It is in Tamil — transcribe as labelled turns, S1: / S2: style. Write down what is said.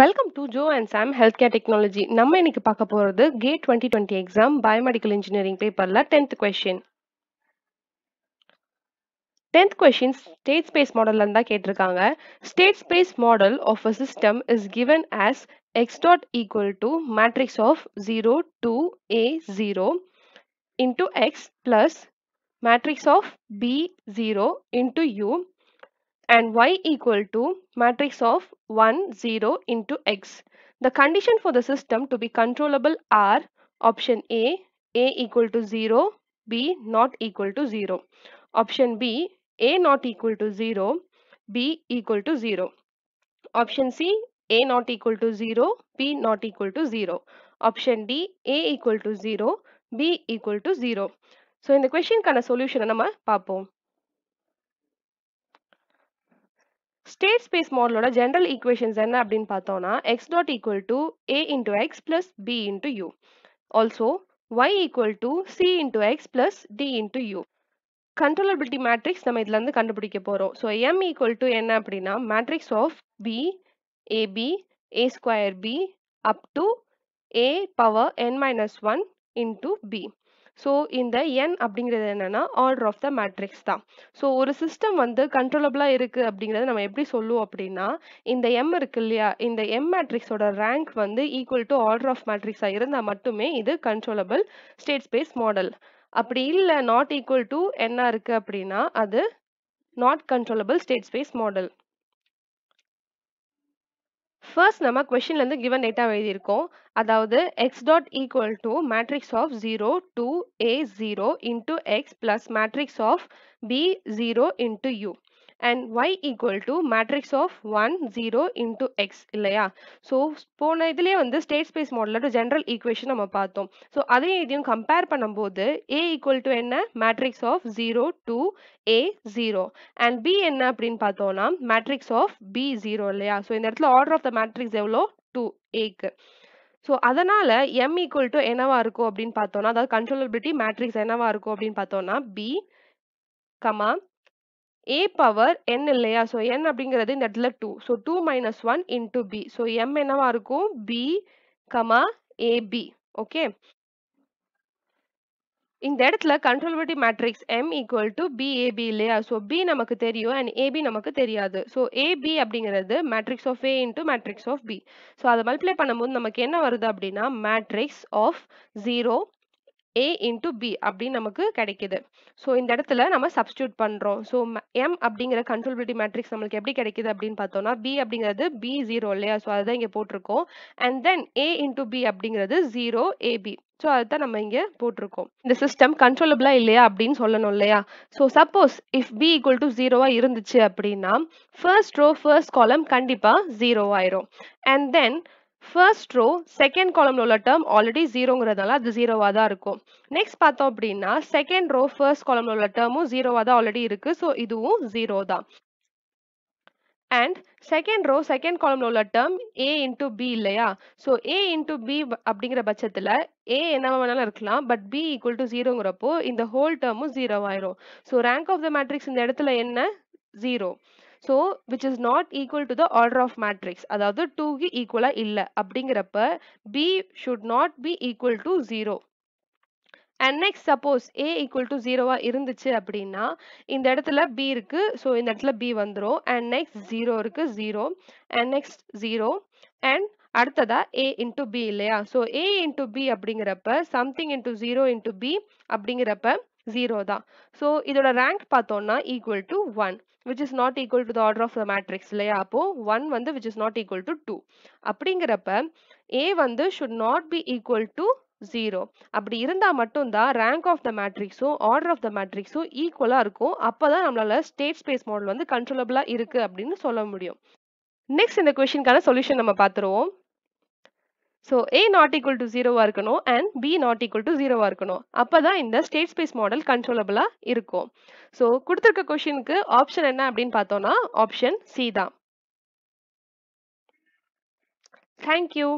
S1: Welcome to Jo and Sam health care technology நம்ம இன்னைக்கு பார்க்க போகிறது GATE twenty twenty exam biomedical engineering பேப்பர்ல tenth question tenth question state space மாடல்ல தான் கேட்டிருக்காங்க state space model of a system is given as X dot equal to matrix of zero two A zero into X plus matrix of B zero into U and y equal to matrix of 1, 0 into x. The condition for the system to be controllable are option A, A equal to 0, B not equal to 0. Option B, A not equal to 0, B equal to 0. Option C, A not equal to 0, B not equal to 0. Option D, A equal to 0, B equal to 0. So in the question, இந்த கொஷினுக்கான solution, நம்ம பார்ப்போம் स्टेट स्पेस मॉडलோட ஜெனரல் ஈக்குவேஷன்ஸ் என்ன அப்படிን பார்த்தோம்னா x. = a * x + b * u also y = c * x + d * u controllability matrix நம்ம இதிலிருந்து கண்டுபிடிக்க போறோம் so m = என்ன அப்படினா matrix of b ab a^2 b up to a ^ n - 1 * b so இந்த என் அப்படிங்கிறது என்னென்னா ஆர்டர் ஆஃப் த மேட்ரிக்ஸ் தான் ஸோ ஒரு சிஸ்டம் வந்து கண்ட்ரோலபிளாக இருக்குது அப்படிங்கிறத நம்ம எப்படி சொல்லுவோம் அப்படின்னா இந்த எம் இருக்கு இல்லையா இந்த எம் மேட்ரிக்ஸோட ரேங்க் வந்து ஈக்குவல் டு ஆர்டர் ஆஃப் மேட்ரிக்ஸாக இருந்தால் மட்டுமே இது கண்ட்ரோலபிள் ஸ்டேட் ஸ்பேஸ் மாடல் அப்படி இல்லை நாட் ஈக்குவல் டு என்ன இருக்குது அப்படின்னா அது not controllable state space model First, we have given the given data. That is x dot equal to matrix of 0 to a 0 into x plus matrix of b 0 into u. And Y equal to matrix of one zero into X இல்லையா ஸோ போன இதுலேயே வந்து ஸ்டேட் ஸ்பேஸ் அடு ஜென்ரல் ஈக்குவேஷன் நம்ம பார்த்தோம் ஸோ அதையும் இதையும் கம்பேர் பண்ணும்போது ஏ ஈக்குவல் டு என்ன matrix of zero two A zero and B என்ன அப்படின்னு நாம் மேட்ரிக்ஸ் ஆஃப் பி ஜீரோ இல்லையா ஸோ இந்த இடத்துல ஆர்டர் ஆஃப் த மேட்ரிக்ஸ் எவ்வளோ டூ ஏக்கு ஸோ அதனால் அதனால, M equal to இருக்கும் அப்படின்னு அப்படின் அதாவது அதால் மேட்ரிக்ஸ் matrix இருக்கும் அப்படின்னு அப்படின் B comma A power N இல்லையா ஸோ என் அப்படிங்கிறது இந்த இடத்துல two so two minus one into B so M என்னவா இருக்கும் பி கமா ஏபி ஓகே இந்த இடத்துல controllability matrix M equal to B AB இல்லையா ஸோ பி நமக்கு தெரியும் அண்ட் ஏபி நமக்கு தெரியாது ஸோ ஏபி அப்படிங்கிறது matrix of A into matrix of B so அதை மல்டிப்ளை பண்ணும்போது நமக்கு என்ன வருது அப்படின்னா matrix of zero A into B அப்படின்னு நமக்கு கிடைக்குது ஸோ இந்த இடத்துல நம்ம சப்ஸ்டியூட் பண்ணுறோம் ஸோ எம் அப்படிங்கிற கண்ட்ரோலபிலிட்டி மேட்ரிக்ஸ் நம்மளுக்கு எப்படி கிடைக்குது அப்படின்னு பார்த்தோம்னா பி அப்படிங்கிறது பி ஜீரோ இல்லையா ஸோ அதுதான் இங்கே போட்டிருக்கோம் and then A into B அப்படிங்கிறது ஜீரோ ஏபி ஸோ அதுதான் நம்ம இங்கே போட்டிருக்கோம் இந்த சிஸ்டம் கண்ட்ரோலபிளாக இல்லையா அப்படின்னு சொல்லணும் இல்லையா so suppose if B equal to ஜீரோவாக இருந்துச்சு அப்படின்னா ஃபர்ஸ்ட் ரோ ஃபர்ஸ்ட் காலம் கண்டிப்பாக ஜீரோ ஆயிரும் and then first row second காலம்ல உள்ள டேர்ம் ஆல்ரெடி ஜீரோங்கிறதுனால அது ஜீரோவாக தான் இருக்கும் நெக்ஸ்ட் பார்த்தோம் அப்படின்னா செகண்ட் ரோ ஃபர்ஸ்ட் காலம்ல உள்ள டேர்மும் ஜீரோவாக தான் ஆல்ரெடி இருக்கு ஸோ இதுவும் ஜீரோ தான் அண்ட் செகண்ட் ரோ செகண்ட் காலம்ல உள்ள டேர்ம் ஏ into பி இல்லையா ஸோ ஏ into பி அப்படிங்கிற பட்சத்துல ஏ என்னவா வேணாலும் இருக்கலாம் பட் பி ஈக்குவல் டு ஜீரோங்கிறப்போ இந்த ஹோல் டேர்மும் ஜீரோ ஆயிரும் so rank of the matrix இந்த இடத்துல என்ன zero so which is not equal to the order of matrix அதாவது கி ஈக்குவலாக இல்லை அப்படிங்கிறப்ப B should not be equal to zero and next suppose A equal to ஜீரோவா இருந்துச்சு அப்படின்னா இந்த இடத்துல பி இருக்கு ஸோ இந்த இடத்துல பி வந்துடும் அண்ட் நெக்ஸ்ட் ஜீரோ இருக்கு zero and next zero and அடுத்ததா ஏ into பி இல்லையா ஸோ ஏ into பி அப்படிங்கிறப்ப something into zero into B அப்படிங்கிறப்ப ஜீரோ தான் ஸோ இதோட ரேங்க் பார்த்தோம்னா equal to one which is not equal to the order of the matrix இல்லையா அப்போ ஒன் வந்து which is not equal to two அப்படிங்கிறப்ப ஏ வந்து should not be equal to zero அப்படி இருந்தால் மட்டும்தான் ரேங்க் ஆஃப் த மேட்ரிக்ஸும் ஆர்டர் ஆஃப் த மேட்ரிக்ஸும் ஈக்குவலாக இருக்கும் அப்போ தான் நம்மளால ஸ்டேட் ஸ்பேஸ் மாடல் வந்து கண்ட்ரோலபிளாக இருக்குது அப்படின்னு சொல்ல முடியும் நெக்ஸ்ட் இந்த கொஷினுக்கான solution நம்ம பார்த்துருவோம் so A not equal to ஜீரோவாக இருக்கணும் and B not equal to ஜீரோவாக இருக்கணும் அப்போ தான் இந்த ஸ்டேட் ஸ்பேஸ் மாடல் கண்ட்ரோலபிளாக இருக்கும் ஸோ கொடுத்துருக்க கொஷினுக்கு ஆப்ஷன் என்ன அப்படின்னு பார்த்தோம்னா ஆப்ஷன் சி தான் தேங்க்யூ